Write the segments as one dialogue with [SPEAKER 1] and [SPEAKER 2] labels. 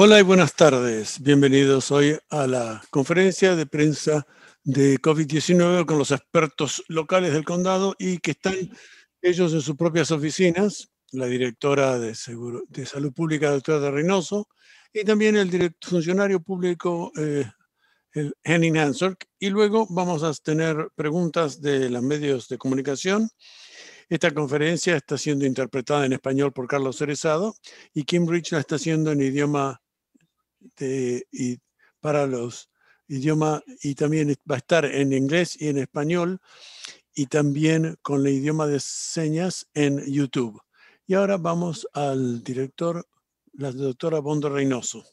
[SPEAKER 1] Hola y buenas tardes. Bienvenidos hoy a la conferencia de prensa de COVID-19 con los expertos locales del condado y que están ellos en sus propias oficinas, la directora de, de Salud Pública, doctora de Reynoso, y también el funcionario público eh, el Henning Hanser. Y luego vamos a tener preguntas de los medios de comunicación. Esta conferencia está siendo interpretada en español por Carlos Cerezado y Kim Rich la está haciendo en idioma este, y para los idiomas y también va a estar en inglés y en español y también con el idioma de señas en YouTube. Y ahora vamos al director, la doctora Bondo Reynoso.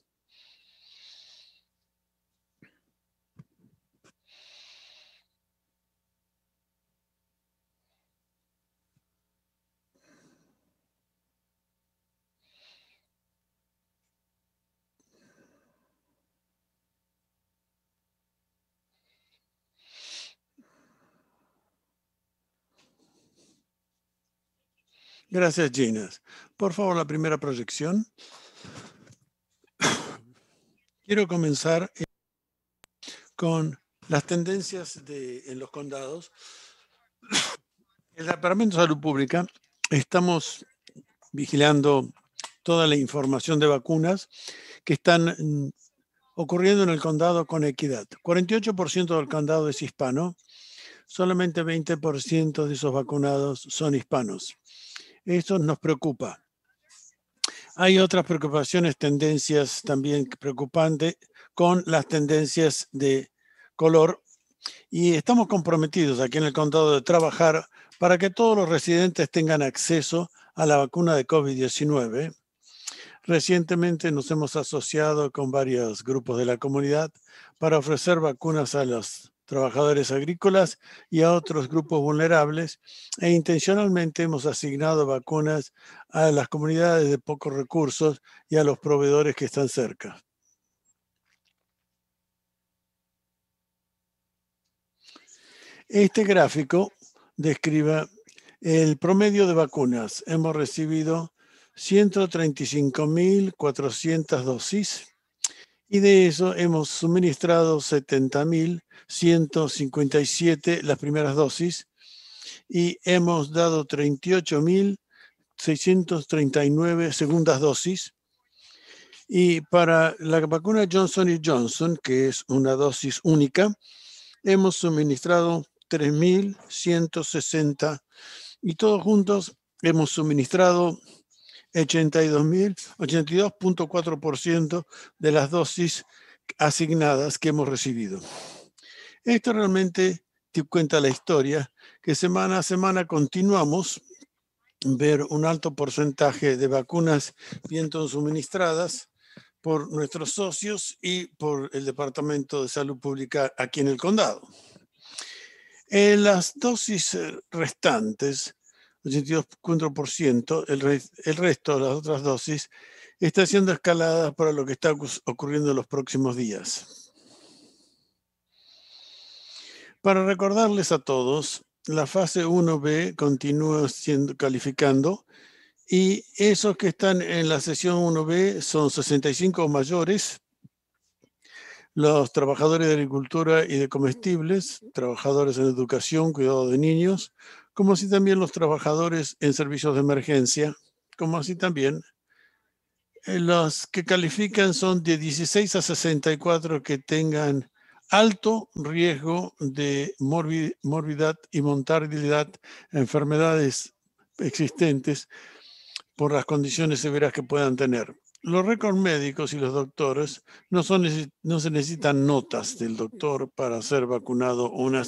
[SPEAKER 1] Gracias, Gina. Por favor, la primera proyección. Quiero comenzar eh, con las tendencias de, en los condados. El Departamento de Salud Pública estamos vigilando toda la información de vacunas que están mm, ocurriendo en el condado con equidad. 48% del condado es hispano, solamente 20% de esos vacunados son hispanos. Eso nos preocupa. Hay otras preocupaciones, tendencias también preocupantes con las tendencias de color y estamos comprometidos aquí en el condado de trabajar para que todos los residentes tengan acceso a la vacuna de COVID-19. Recientemente nos hemos asociado con varios grupos de la comunidad para ofrecer vacunas a los trabajadores agrícolas y a otros grupos vulnerables e intencionalmente hemos asignado vacunas a las comunidades de pocos recursos y a los proveedores que están cerca. Este gráfico describe el promedio de vacunas. Hemos recibido 135.400 dosis y de eso hemos suministrado 70.157 las primeras dosis y hemos dado 38.639 segundas dosis. Y para la vacuna Johnson y Johnson, que es una dosis única, hemos suministrado 3.160 y todos juntos hemos suministrado 82.4% de las dosis asignadas que hemos recibido. Esto realmente cuenta la historia, que semana a semana continuamos ver un alto porcentaje de vacunas bien suministradas por nuestros socios y por el Departamento de Salud Pública aquí en el condado. las dosis restantes 82.4%, el, resto el resto, las otras dosis, está siendo escalada para lo que está ocurriendo en los próximos días. Para recordarles a todos, la fase 1B continúa siendo calificando y esos que están en la sesión 1B son 65 mayores, los trabajadores de agricultura y de comestibles, trabajadores en educación, cuidado de niños, como así también los trabajadores en servicios de emergencia, como así también eh, los que califican son de 16 a 64 que tengan alto riesgo de morbidad y mortalidad, enfermedades existentes por las condiciones severas que puedan tener. Los récords médicos y los doctores no, no se necesitan notas del doctor para ser vacunado o una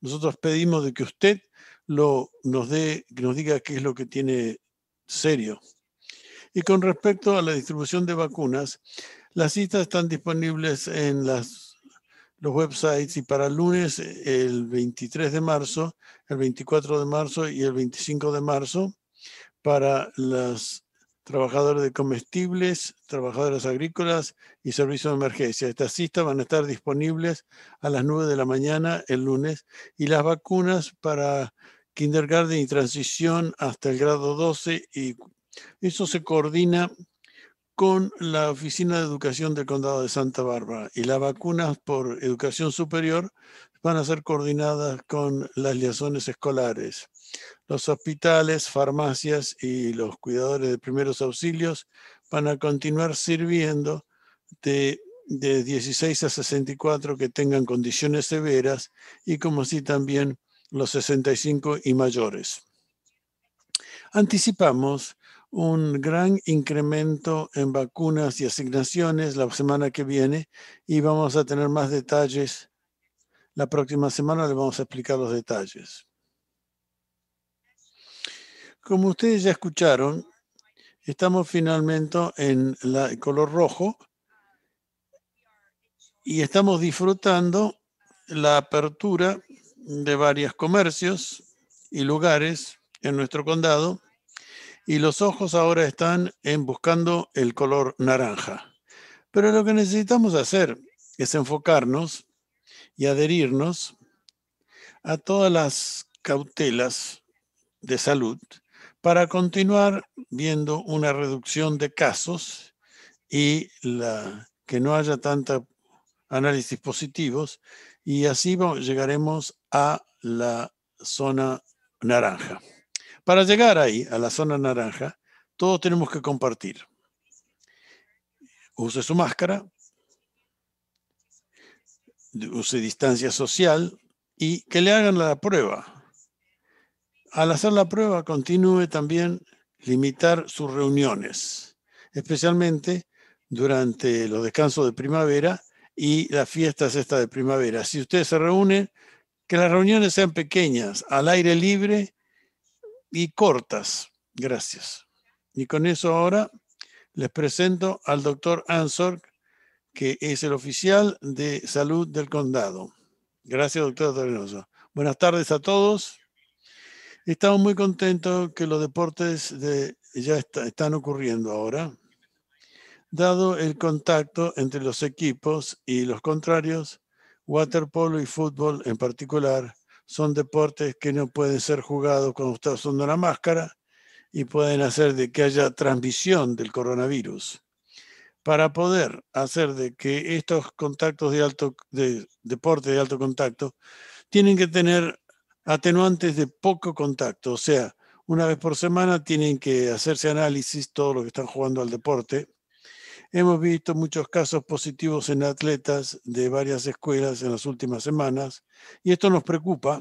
[SPEAKER 1] Nosotros pedimos de que usted lo, nos, dé, nos diga qué es lo que tiene serio. Y con respecto a la distribución de vacunas, las citas están disponibles en las, los websites y para el lunes, el 23 de marzo, el 24 de marzo y el 25 de marzo, para los trabajadores de comestibles, trabajadoras agrícolas y servicios de emergencia. Estas citas van a estar disponibles a las 9 de la mañana el lunes y las vacunas para kindergarten y transición hasta el grado 12 y eso se coordina con la Oficina de Educación del Condado de Santa Bárbara y las vacunas por educación superior van a ser coordinadas con las liaciones escolares. Los hospitales, farmacias y los cuidadores de primeros auxilios van a continuar sirviendo de, de 16 a 64 que tengan condiciones severas y como así también los 65 y mayores. Anticipamos un gran incremento en vacunas y asignaciones la semana que viene y vamos a tener más detalles. La próxima semana le vamos a explicar los detalles. Como ustedes ya escucharon, estamos finalmente en la, color rojo y estamos disfrutando la apertura de varios comercios y lugares en nuestro condado y los ojos ahora están en buscando el color naranja. Pero lo que necesitamos hacer es enfocarnos y adherirnos a todas las cautelas de salud para continuar viendo una reducción de casos y que no haya tantos análisis positivos y así llegaremos a la zona naranja. Para llegar ahí, a la zona naranja, todos tenemos que compartir. Use su máscara, use distancia social y que le hagan la prueba. Al hacer la prueba, continúe también limitar sus reuniones, especialmente durante los descansos de primavera y fiesta es esta de primavera. Si ustedes se reúnen, que las reuniones sean pequeñas, al aire libre y cortas. Gracias. Y con eso ahora les presento al doctor Ansorg, que es el oficial de salud del condado. Gracias, doctor Torrenoso. Buenas tardes a todos. Estamos muy contentos que los deportes de, ya están ocurriendo ahora. Dado el contacto entre los equipos y los contrarios, waterpolo y fútbol en particular son deportes que no pueden ser jugados cuando está usando la máscara y pueden hacer de que haya transmisión del coronavirus. Para poder hacer de que estos contactos de alto de deporte de alto contacto tienen que tener atenuantes de poco contacto, o sea, una vez por semana tienen que hacerse análisis todos los que están jugando al deporte Hemos visto muchos casos positivos en atletas de varias escuelas en las últimas semanas y esto nos preocupa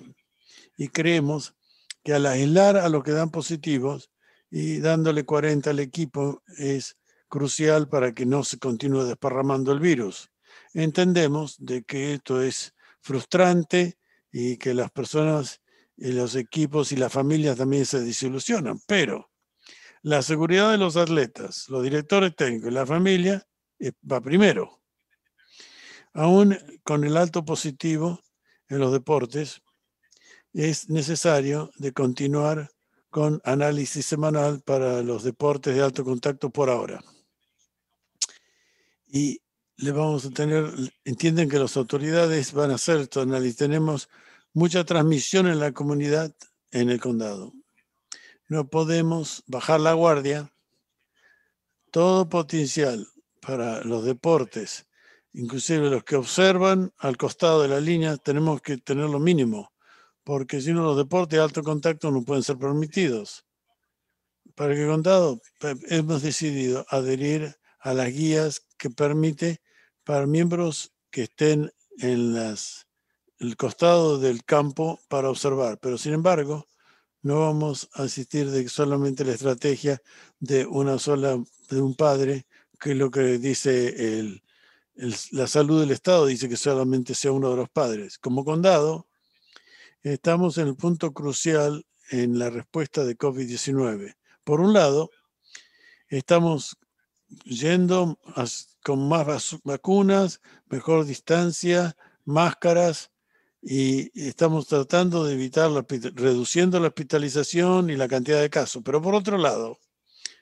[SPEAKER 1] y creemos que al aislar a los que dan positivos y dándole 40 al equipo es crucial para que no se continúe desparramando el virus. Entendemos de que esto es frustrante y que las personas, los equipos y las familias también se desilusionan, pero la seguridad de los atletas, los directores técnicos y la familia eh, va primero. Aún con el alto positivo en los deportes, es necesario de continuar con análisis semanal para los deportes de alto contacto por ahora. Y le vamos a tener, entienden que las autoridades van a hacer esto, análisis. Tenemos mucha transmisión en la comunidad en el condado. No podemos bajar la guardia. Todo potencial para los deportes, inclusive los que observan al costado de la línea, tenemos que tener lo mínimo, porque si no los deportes de alto contacto no pueden ser permitidos. Para que contado, hemos decidido adherir a las guías que permite para miembros que estén en las, el costado del campo para observar. Pero sin embargo, no vamos a asistir de solamente la estrategia de una sola, de un padre, que es lo que dice la salud del Estado, dice que solamente sea uno de los padres. Como condado, estamos en el punto crucial en la respuesta de COVID-19. Por un lado, estamos yendo con más vacunas, mejor distancia, máscaras, y estamos tratando de evitar, la, reduciendo la hospitalización y la cantidad de casos. Pero por otro lado,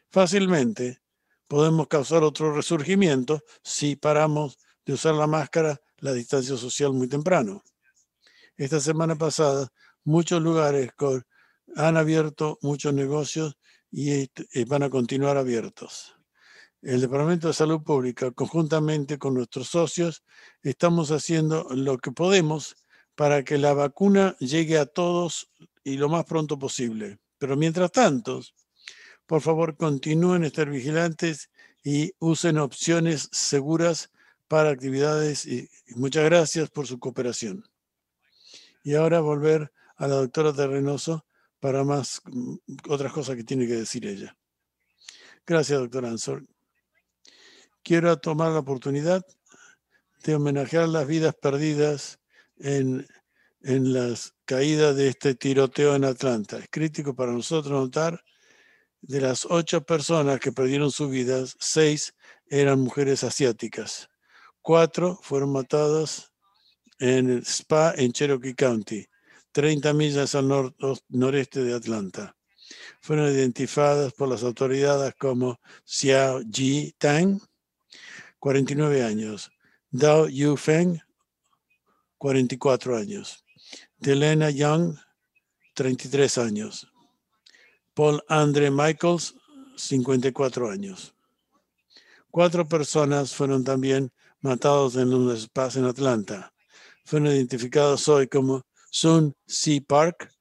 [SPEAKER 1] fácilmente podemos causar otro resurgimiento si paramos de usar la máscara, la distancia social muy temprano. Esta semana pasada, muchos lugares han abierto muchos negocios y van a continuar abiertos. El Departamento de Salud Pública, conjuntamente con nuestros socios, estamos haciendo lo que podemos para que la vacuna llegue a todos y lo más pronto posible. Pero mientras tanto, por favor, continúen a estar vigilantes y usen opciones seguras para actividades. Y muchas gracias por su cooperación. Y ahora volver a la doctora Terrenoso para más mm, otras cosas que tiene que decir ella. Gracias, doctora Ansor. Quiero tomar la oportunidad de homenajear las vidas perdidas en, las caídas de este tiroteo en Atlanta. Es crítico para nosotros notar de las ocho personas que perdieron sus vidas, seis eran mujeres asiáticas. Cuatro fueron matadas en el Spa en Cherokee County, 30 millas al noreste de Atlanta. Fueron identificadas por las autoridades como Xiao Ji Tang, 49 años, Dao Yu Feng, 44 años. Delena Young, 33 años. Paul Andre Michaels, 54 años. Cuatro personas fueron también matados en un espacio en Atlanta. Fueron identificados hoy como Sun C. Park,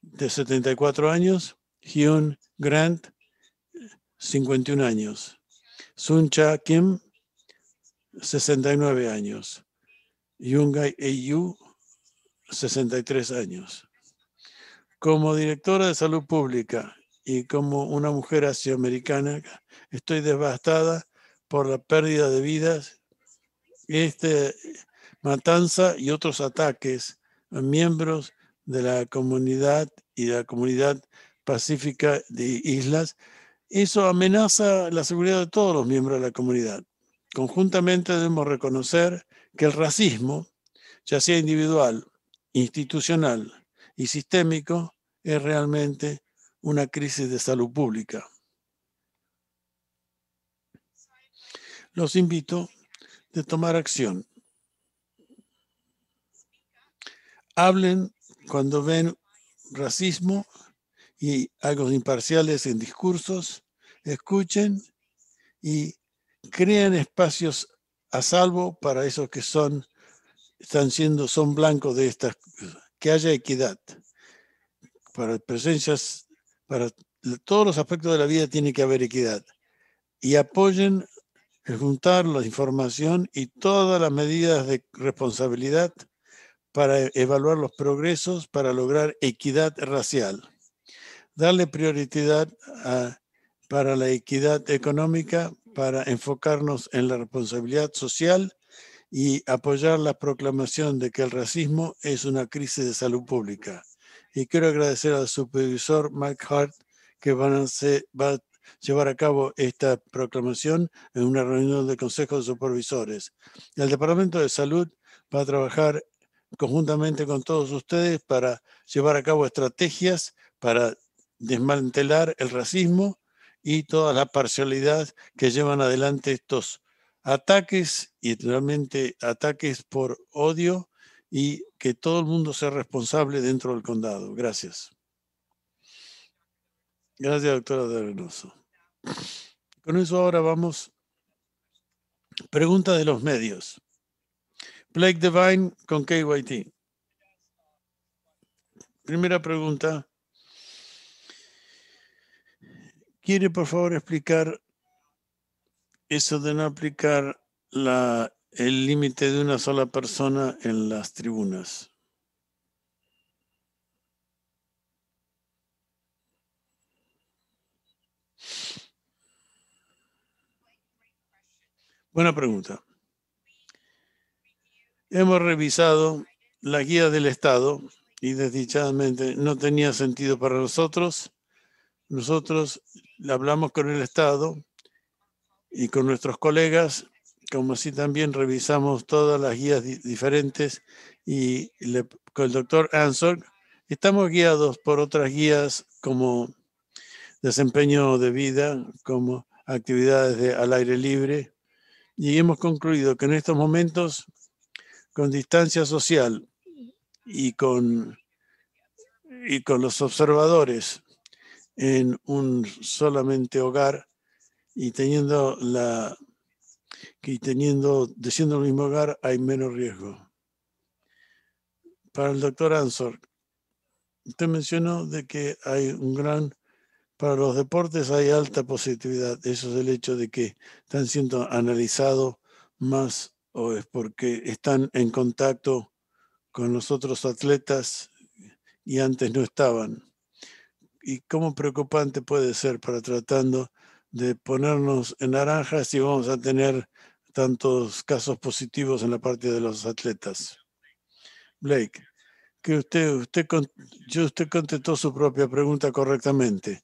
[SPEAKER 1] de 74 años, Hyun Grant, 51 años, Sun Cha Kim, 69 años, Yungay Eiyu, 63 años. Como directora de salud pública y como una mujer asioamericana, estoy devastada por la pérdida de vidas, esta matanza y otros ataques a miembros de la comunidad y de la comunidad pacífica de islas. Eso amenaza la seguridad de todos los miembros de la comunidad. Conjuntamente debemos reconocer que el racismo, ya sea individual, institucional y sistémico, es realmente una crisis de salud pública. Los invito a tomar acción. Hablen cuando ven racismo y algo imparciales en discursos, escuchen y creen espacios a salvo para esos que son, están siendo, son blancos de estas, que haya equidad. Para presencias, para todos los aspectos de la vida tiene que haber equidad. Y apoyen juntar la información y todas las medidas de responsabilidad para evaluar los progresos para lograr equidad racial. Darle prioridad para la equidad económica para enfocarnos en la responsabilidad social y apoyar la proclamación de que el racismo es una crisis de salud pública. Y quiero agradecer al supervisor Mike Hart que van va a llevar a cabo esta proclamación en una reunión del Consejo de Supervisores. El Departamento de Salud va a trabajar conjuntamente con todos ustedes para llevar a cabo estrategias para desmantelar el racismo y toda la parcialidad que llevan adelante estos ataques y realmente ataques por odio y que todo el mundo sea responsable dentro del condado. Gracias. Gracias, doctora de Arenoso. Con eso ahora vamos. Pregunta de los medios. Blake Devine con KYT. Primera pregunta. ¿Quiere por favor explicar eso de no aplicar el límite de una sola persona en las tribunas? Buena pregunta. Hemos revisado la guía del Estado y desdichadamente no tenía sentido para nosotros nosotros hablamos con el Estado y con nuestros colegas, como si también revisamos todas las guías diferentes y con el doctor Ansorg, estamos guiados por otras guías como desempeño de vida, como actividades al aire libre, y hemos concluido que en estos momentos, con distancia social y con, y con los observadores, en un solamente hogar y teniendo la que teniendo, de siendo el mismo hogar hay menos riesgo. Para el doctor Ansor, usted mencionó de que hay un gran, para los deportes hay alta positividad. Eso es el hecho de que están siendo analizados más o es porque están en contacto con los otros atletas y antes no estaban y cómo preocupante puede ser para tratando de ponernos en naranja si vamos a tener tantos casos positivos en la parte de los atletas. Blake, que usted, usted, usted contestó su propia pregunta correctamente,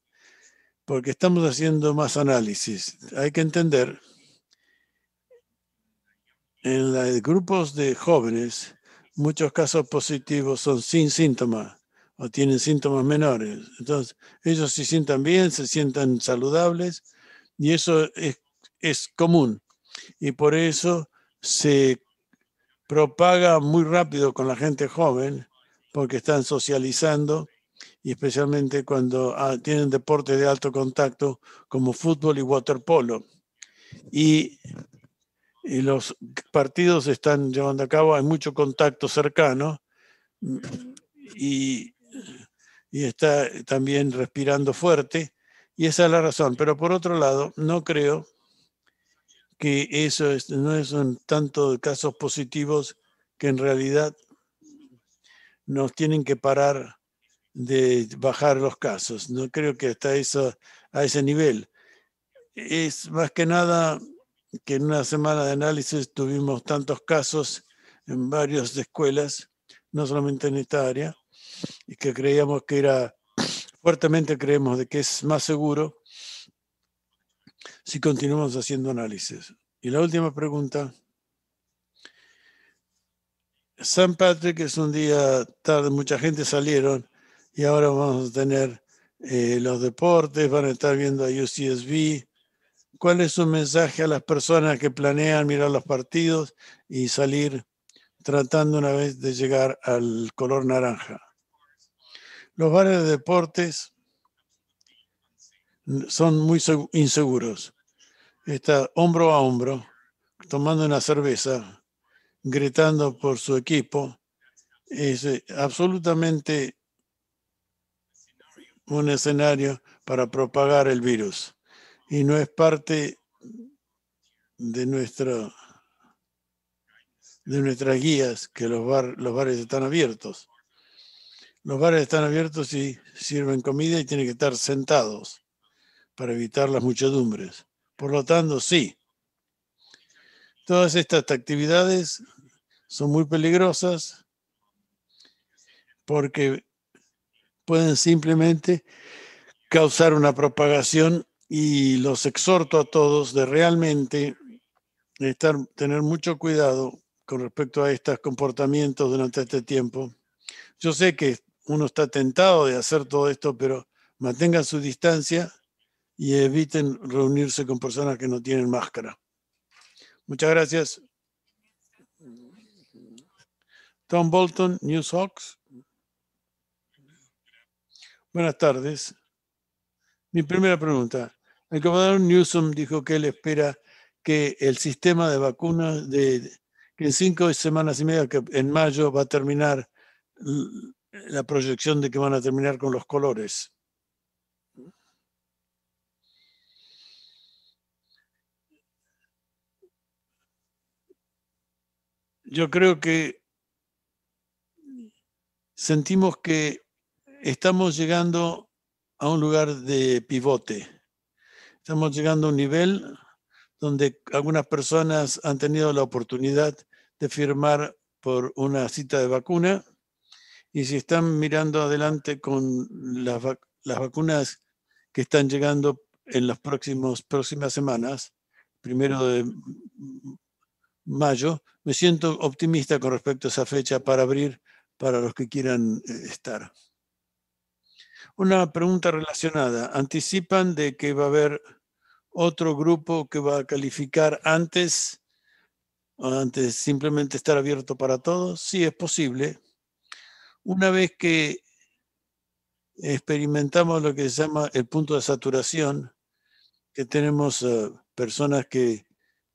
[SPEAKER 1] porque estamos haciendo más análisis. Hay que entender, en los grupos de jóvenes, muchos casos positivos son sin síntomas o tienen síntomas menores. Entonces, ellos se sientan bien, se sientan saludables y eso es, es común. Y por eso se propaga muy rápido con la gente joven porque están socializando y especialmente cuando ah, tienen deportes de alto contacto como fútbol y waterpolo. Y, y, los partidos se están llevando a cabo, hay mucho contacto cercano y y está también respirando fuerte, y esa es la razón. Pero por otro lado, no creo que eso no es un tanto de casos positivos que en realidad nos tienen que parar de bajar los casos. No creo que está eso, a ese nivel. Es más que nada que en una semana de análisis tuvimos tantos casos en varias escuelas, no solamente en esta área, y que creíamos que era, fuertemente creemos de que es más seguro si continuamos haciendo análisis. Y la última pregunta. San Patrick es un día tarde, mucha gente salieron y ahora vamos a tener eh, los deportes, van a estar viendo a UCSB. ¿Cuál es su mensaje a las personas que planean mirar los partidos y salir tratando una vez de llegar al color naranja? Los bares de deportes son muy inseguros. Está hombro a hombro, tomando una cerveza, gritando por su equipo. Es eh, absolutamente un escenario para propagar el virus. Y no es parte de, nuestra, de nuestras guías que los, los bares están abiertos. Los bares están abiertos y sirven comida y tienen que estar sentados para evitar las muchedumbres. Por lo tanto, sí. Todas estas actividades son muy peligrosas porque pueden simplemente causar una propagación y los exhorto a todos de realmente estar, tener mucho cuidado con respecto a estos comportamientos durante este tiempo. Yo sé que uno está tentado de hacer todo esto, pero mantengan su distancia y eviten reunirse con personas que no tienen máscara. Muchas gracias. Tom Bolton, News Hawks. Buenas tardes. Mi primera pregunta. El comandante Newsom dijo que él espera que el sistema de vacunas de que en cinco semanas y media, que en mayo va a terminar la proyección de que van a terminar con los colores. Yo creo que sentimos que estamos llegando a un lugar de pivote. Estamos llegando a un nivel donde algunas personas han tenido la oportunidad de firmar por una cita de vacuna y si están mirando adelante con las, las vacunas que están llegando en las próximos, próximas semanas, primero de mayo, me siento optimista con respecto a esa fecha para abrir para los que quieran eh, estar. Una pregunta relacionada. ¿Anticipan de que va a haber otro grupo que va a calificar antes, antes simplemente estar abierto para todos? Sí, es posible. Una vez que experimentamos lo que se llama el punto de saturación, que tenemos eh, personas que,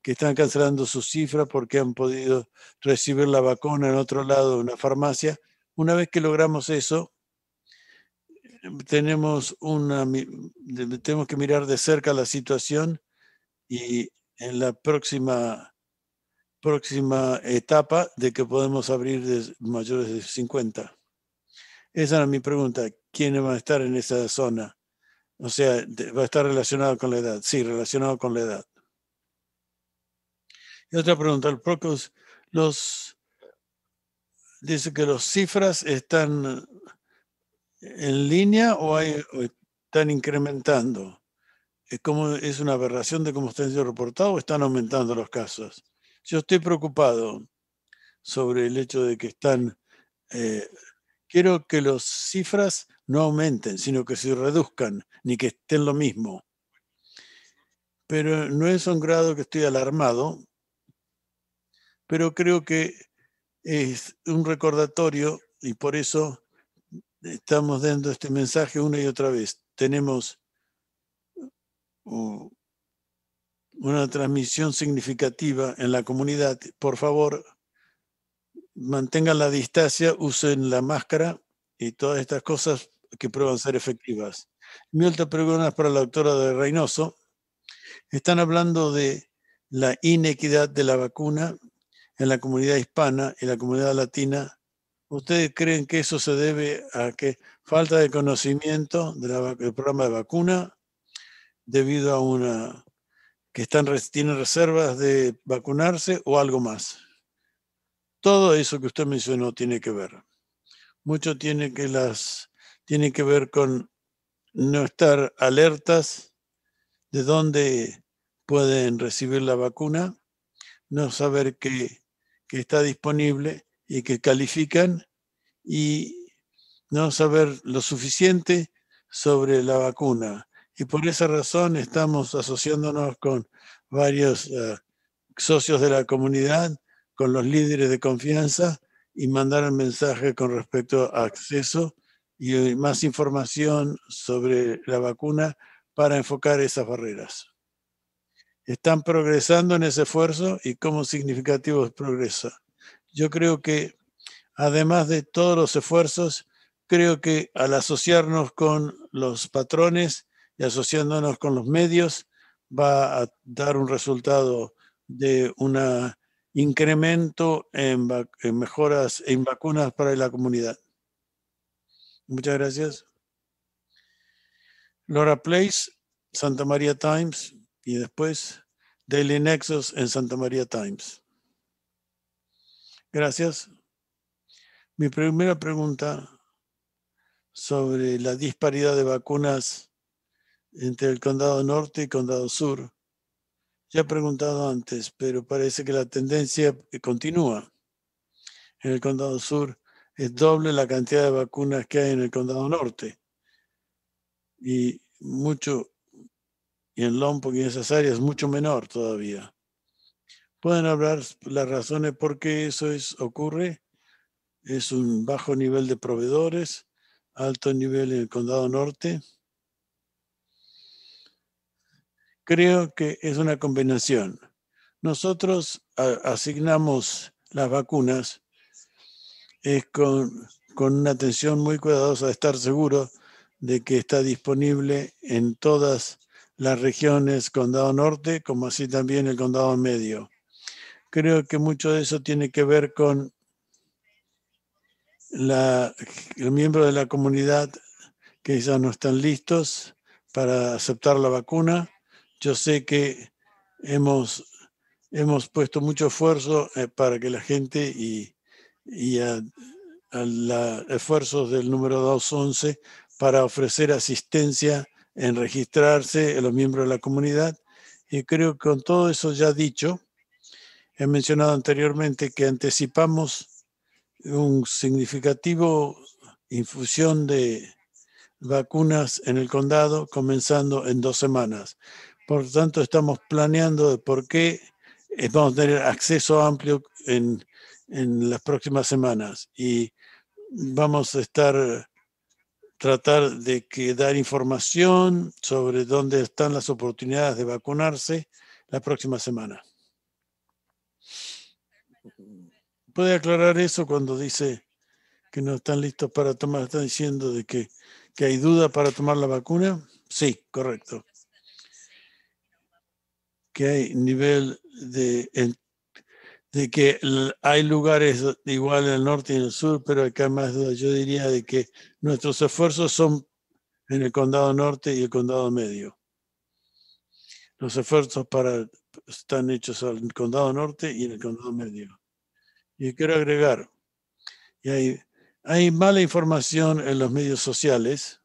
[SPEAKER 1] están cancelando sus cifras porque han podido recibir la vacuna en otro lado de una farmacia, una vez que logramos eso, tenemos, una, tenemos que mirar de cerca la situación y en la próxima, próxima etapa de que podemos abrir mayores de 50. Esa era mi pregunta. ¿Quién va a estar en esa zona? O sea, va a estar relacionado con la edad. Sí, relacionado con la edad. Y otra pregunta, el Procos, los dice que las cifras están en línea o, están incrementando. ¿Es, ¿Es una aberración de cómo están siendo reportados o están aumentando los casos? Yo estoy preocupado sobre el hecho de que están eh, quiero que las cifras no aumenten, sino que se reduzcan, ni que estén lo mismo. Pero no es un grado que estoy alarmado, pero creo que es un recordatorio y por eso estamos dando este mensaje una y otra vez. Tenemos una transmisión significativa en la comunidad. Por favor, mantengan la distancia, usen la máscara y todas estas cosas que prueban ser efectivas. Mi otra pregunta es para la doctora de Reynoso. Están hablando de la inequidad de la vacuna en la comunidad hispana y la comunidad latina. ¿Ustedes creen que eso se debe a que falta de conocimiento del programa de vacuna debido a una que están, tienen reservas de vacunarse o algo más? Todo eso que usted mencionó tiene que ver. Mucho tiene que, las, tiene que ver con no estar alertas de dónde pueden recibir la vacuna, no saber que, está disponible y que califican y no saber lo suficiente sobre la vacuna. Y por esa razón estamos asociándonos con varios eh, socios de la comunidad con los líderes de confianza y mandar el mensaje con respecto a acceso y eh, más información sobre la vacuna para enfocar esas barreras. Están progresando en ese esfuerzo y cómo significativo progreso. Yo creo que, además de todos los esfuerzos, creo que al asociarnos con los patrones y asociándonos con los medios, va a dar un resultado de una incremento en, mejoras en vacunas para la comunidad. Muchas gracias. Laura Place, Santa María Times y después Daily Nexus en Santa María Times. Gracias. Mi primera pregunta sobre la disparidad de vacunas entre el condado norte y condado sur ya he preguntado antes, pero parece que la tendencia eh, continúa. En el condado sur es doble la cantidad de vacunas que hay en el condado norte. Y mucho, y en Lompoc y en esas áreas, mucho menor todavía. ¿Pueden hablar las razones por qué eso es, ocurre? Es un bajo nivel de proveedores, alto nivel en el condado norte. creo que es una combinación. Nosotros asignamos las vacunas con, una atención muy cuidadosa de estar seguro de que está disponible en todas las regiones Condado Norte, como así también el Condado Medio. Creo que mucho de eso tiene que ver con el miembro de la comunidad que ya no están listos para aceptar la vacuna yo sé que hemos, hemos puesto mucho esfuerzo eh, para que la gente y, y a, esfuerzos del número 211 para ofrecer asistencia en registrarse a los miembros de la comunidad. Y creo que con todo eso ya dicho, he mencionado anteriormente que anticipamos un significativo infusión de vacunas en el condado comenzando en dos semanas. Por tanto, estamos planeando por qué eh, vamos a tener acceso amplio en, las próximas semanas y vamos a estar tratar de dar información sobre dónde están las oportunidades de vacunarse la próxima semana. Puede aclarar eso cuando dice que no están listos para tomar, ¿Están diciendo de que hay duda para tomar la vacuna. Sí, correcto que hay nivel de, de que hay lugares igual en el norte y en el sur, pero acá más Yo diría de que nuestros esfuerzos son en el condado norte y el condado medio. Los esfuerzos para, están hechos en el condado norte y en el condado medio. Y quiero agregar, y hay, hay mala información en los medios sociales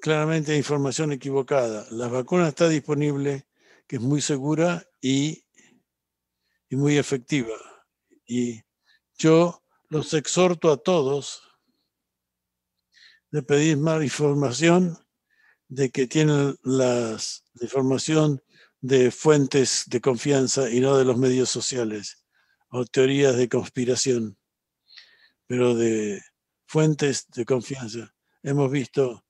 [SPEAKER 1] claramente información equivocada. La vacuna está disponible, que es muy segura y, y muy efectiva. Y yo los exhorto a todos de pedir más información, de que tienen las, la información de fuentes de confianza y no de los medios sociales o teorías de conspiración, pero de fuentes de confianza. Hemos visto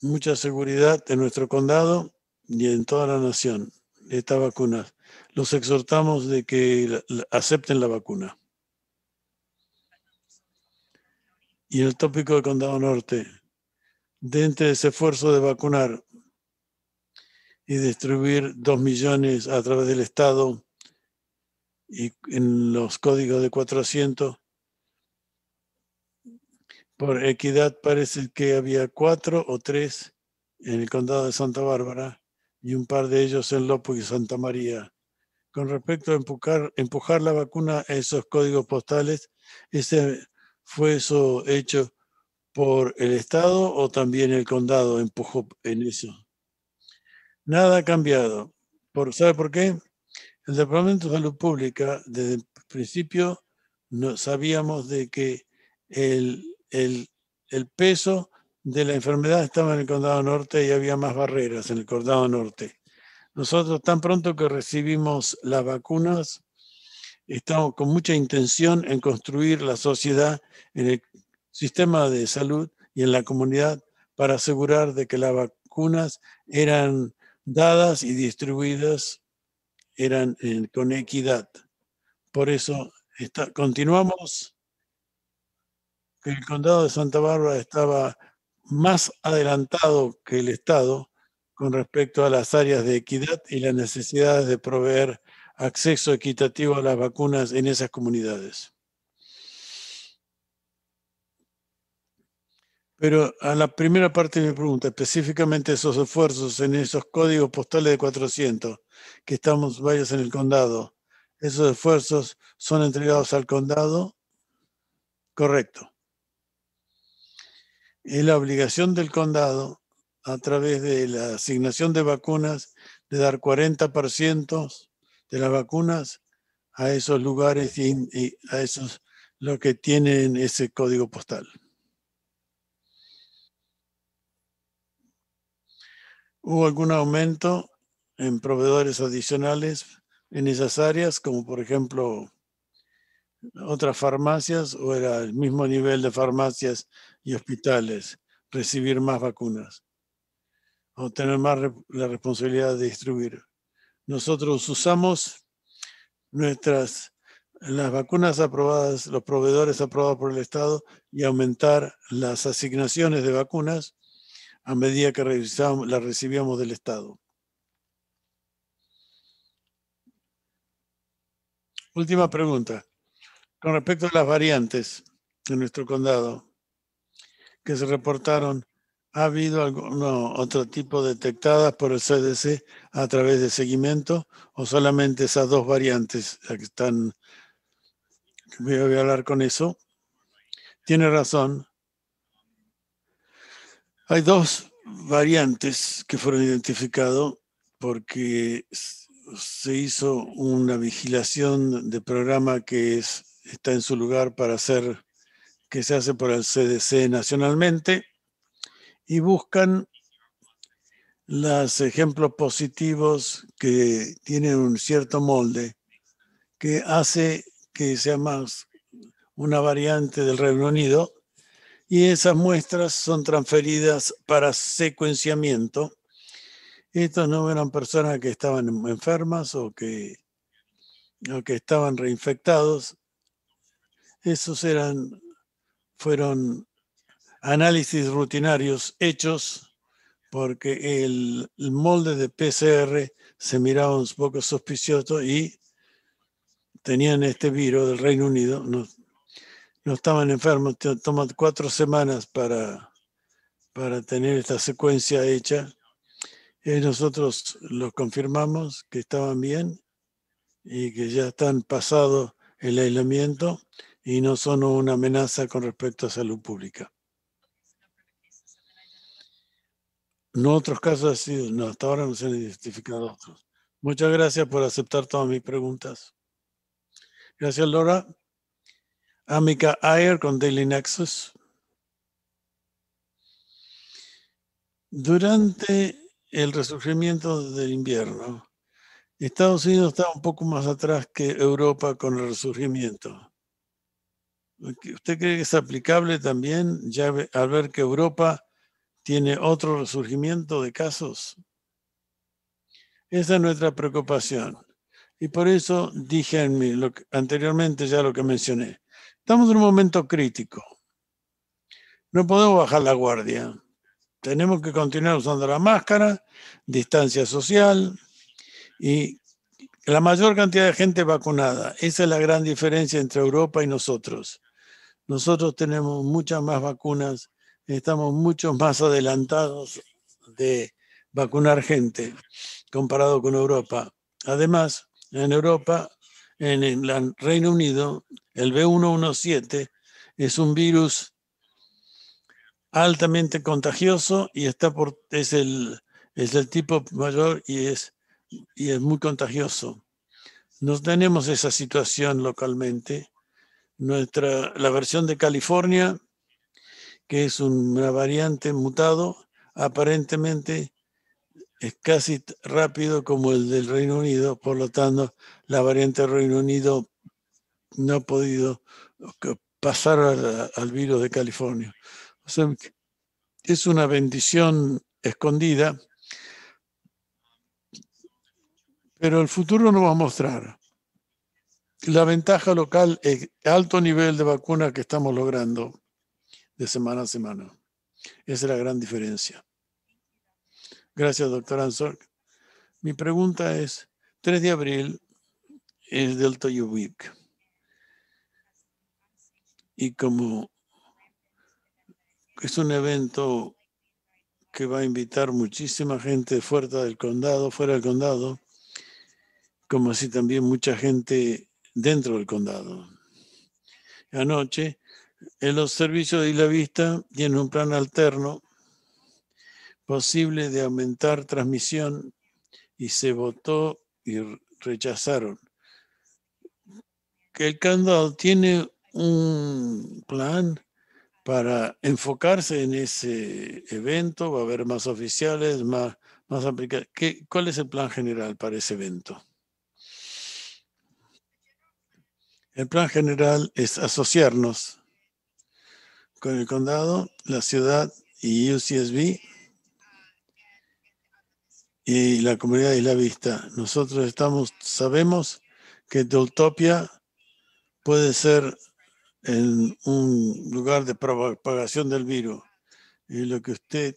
[SPEAKER 1] mucha seguridad en nuestro condado y en toda la nación estas vacunas. Los exhortamos de que acepten la vacuna. Y el tópico del Condado Norte, dentro de ese esfuerzo de vacunar y distribuir dos millones a través del Estado y en los códigos de 400, por equidad parece que había cuatro o tres en el condado de Santa Bárbara y un par de ellos en Lopo y Santa María. Con respecto a empujar, la vacuna a esos códigos postales, ¿ese fue eso hecho por el Estado o también el condado empujó en eso? Nada ha cambiado. Por, ¿Sabe por qué? El Departamento de Salud Pública, desde el principio, no, sabíamos de que el el, peso de la enfermedad estaba en el condado norte y había más barreras en el condado norte. Nosotros tan pronto que recibimos las vacunas, estamos con mucha intención en construir la sociedad, en el sistema de salud y en la comunidad para asegurar de que las vacunas eran dadas y distribuidas eran eh, con equidad. Por eso continuamos el condado de Santa Bárbara estaba más adelantado que el Estado con respecto a las áreas de equidad y las necesidades de proveer acceso equitativo a las vacunas en esas comunidades. Pero a la primera parte de mi pregunta, específicamente esos esfuerzos en esos códigos postales de 400, que estamos varios en el condado, ¿esos esfuerzos son entregados al condado? Correcto es la obligación del condado, a través de la asignación de vacunas, de dar 40% de las vacunas a esos lugares y, a esos lo que tienen ese código postal. Hubo algún aumento en proveedores adicionales en esas áreas, como por ejemplo otras farmacias, o era el mismo nivel de farmacias y hospitales, recibir más vacunas, o tener más la responsabilidad de distribuir. Nosotros usamos nuestras las vacunas aprobadas, los proveedores aprobados por el Estado y aumentar las asignaciones de vacunas a medida que las recibíamos del Estado. Última pregunta. Con respecto a las variantes en nuestro condado, que se reportaron. ¿Ha habido algún otro tipo detectadas por el CDC a través de seguimiento o solamente esas dos variantes que están? Voy a hablar con eso. Tiene razón. Hay dos variantes que fueron identificadas porque se hizo una vigilación de programa que está en su lugar para hacer que se hace por el CDC nacionalmente y buscan los ejemplos positivos que tienen un cierto molde que hace que sea más una variante del Reino Unido y esas muestras son transferidas para secuenciamiento. Estos no eran personas que estaban enfermas o que, o que estaban reinfectados. Esos eran fueron análisis rutinarios hechos porque el, molde de PCR se miraba un poco sospechoso y tenían este virus del Reino Unido, no, estaban enfermos, toman cuatro semanas para, para tener esta secuencia hecha. Y eh, nosotros los confirmamos que estaban bien y que ya están pasados el aislamiento y no son una amenaza con respecto a salud pública. No otros casos sido, no, hasta ahora no se han identificado otros. Muchas gracias por aceptar todas mis preguntas. Gracias, Laura. Amica Ayer con Daily Nexus. Durante el resurgimiento del invierno, Estados Unidos está un poco más atrás que Europa con el resurgimiento. ¿Usted cree que es aplicable también ya al ver que Europa tiene otro resurgimiento de casos? Esa es nuestra preocupación. Y por eso dije anteriormente ya lo que mencioné. Estamos en un momento crítico. No podemos bajar la guardia. Tenemos que continuar usando la máscara, distancia social y la mayor cantidad de gente vacunada. Esa es la gran diferencia entre Europa y nosotros. Nosotros tenemos muchas más vacunas, estamos mucho más adelantados de vacunar gente comparado con Europa. Además, en Europa, en el Reino Unido, el B117 es un virus altamente contagioso y está es, el, es el tipo mayor y es, y es muy contagioso. No tenemos esa situación localmente nuestra, la versión de California, que es una variante mutado, aparentemente es casi rápido como el del Reino Unido, por lo tanto, la variante del Reino Unido no ha podido pasar al, virus de California. es una bendición escondida, pero el futuro nos va a mostrar la ventaja local es el alto nivel de vacuna que estamos logrando de semana a semana. Esa es la gran diferencia. Gracias, doctor Anzor. Mi pregunta es, 3 de abril es Delta U Week. Y como es un evento que va a invitar muchísima gente fuera del condado, fuera del condado, como así también mucha gente dentro del condado. Anoche, en los servicios de la vista tiene un plan alterno posible de aumentar transmisión y se votó y rechazaron. El condado tiene un plan para enfocarse en ese evento, va a haber más oficiales, más, más aplicaciones. ¿Cuál es el plan general para ese evento? El plan general es asociarnos con el condado, la ciudad y UCSB y la comunidad de vista. Nosotros estamos, sabemos que Doltopia puede ser en un lugar de propagación del virus. Y lo que usted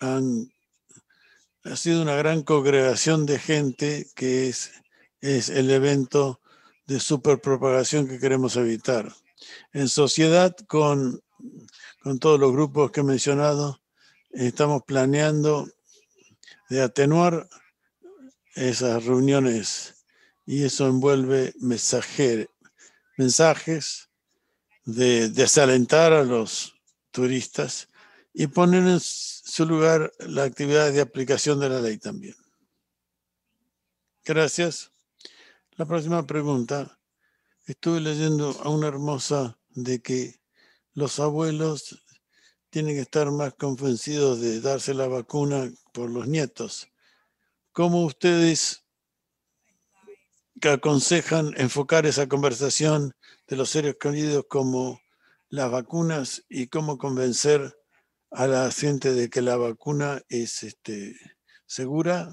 [SPEAKER 1] han, ha sido una gran congregación de gente que es, es el evento de superpropagación que queremos evitar. En sociedad, con, todos los grupos que he mencionado, estamos planeando de atenuar esas reuniones y eso envuelve mensajes de desalentar a los turistas y poner en su lugar la actividad de aplicación de la ley también. Gracias. La próxima pregunta. Estuve leyendo a una hermosa de que los abuelos tienen que estar más convencidos de darse la vacuna por los nietos. ¿Cómo ustedes aconsejan enfocar esa conversación de los seres queridos como las vacunas y cómo convencer a la gente de que la vacuna es este, segura?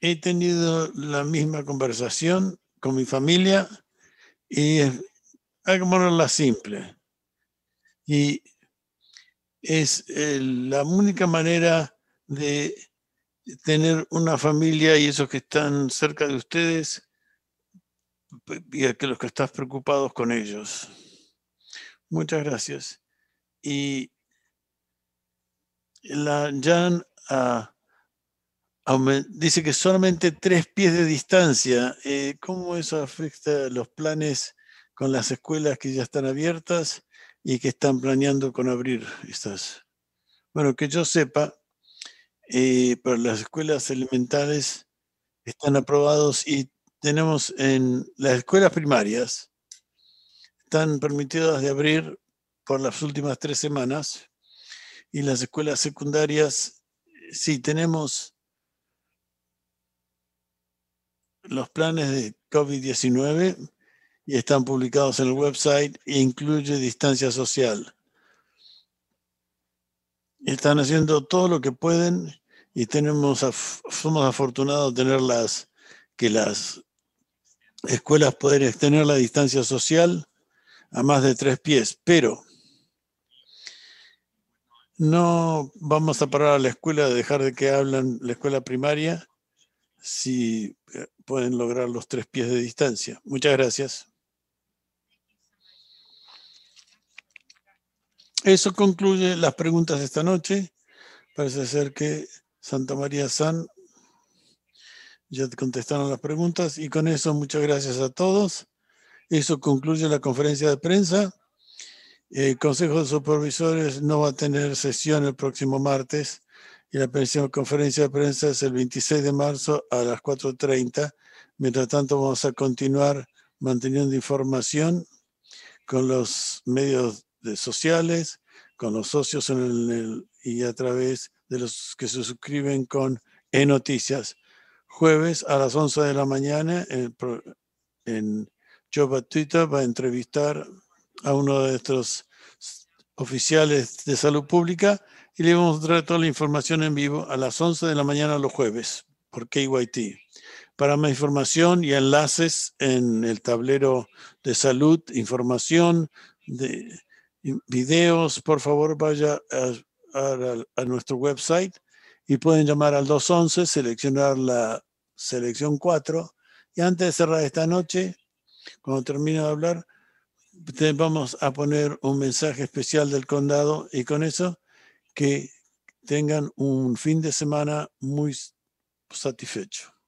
[SPEAKER 1] he tenido la misma conversación con mi familia y la simple. Y es eh, la única manera de tener una familia y esos que están cerca de ustedes y que los que estás preocupados con ellos. Muchas gracias. Y la Jan a dice que solamente tres pies de distancia. Eh, ¿Cómo eso afecta los planes con las escuelas que ya están abiertas y que están planeando con abrir estas? Bueno, que yo sepa, eh, para las escuelas elementales están aprobados y tenemos en las escuelas primarias, están permitidas de abrir por las últimas tres semanas y las escuelas secundarias, sí, tenemos los planes de COVID-19 y están publicados en el website e incluye distancia social. Están haciendo todo lo que pueden y tenemos somos afortunados de las que las escuelas pueden tener la distancia social a más de tres pies, pero no vamos a parar a la escuela de dejar de que hablan la escuela primaria si eh, pueden lograr los tres pies de distancia. Muchas gracias. Eso concluye las preguntas de esta noche. Parece ser que Santa María San ya contestaron las preguntas y con eso muchas gracias a todos. Eso concluye la conferencia de prensa. El eh, Consejo de Supervisores no va a tener sesión el próximo martes y la próxima conferencia de prensa es el 26 de marzo a las 4.30. Mientras tanto, vamos a continuar manteniendo información con los medios de sociales, con los socios en y a través de los que se suscriben con E-Noticias. Jueves a las 11 de la mañana, en, en Twitter va a entrevistar a uno de nuestros oficiales de salud pública y le vamos a mostrar toda la información en vivo a las 11 de la mañana los jueves por KYT. Para más información y enlaces en el tablero de salud, información, de videos, por favor vaya a, nuestro website y pueden llamar al 211, seleccionar la selección 4 y antes de cerrar esta noche, cuando termine de hablar, vamos a poner un mensaje especial del condado y con eso que tengan un fin de semana muy satisfecho.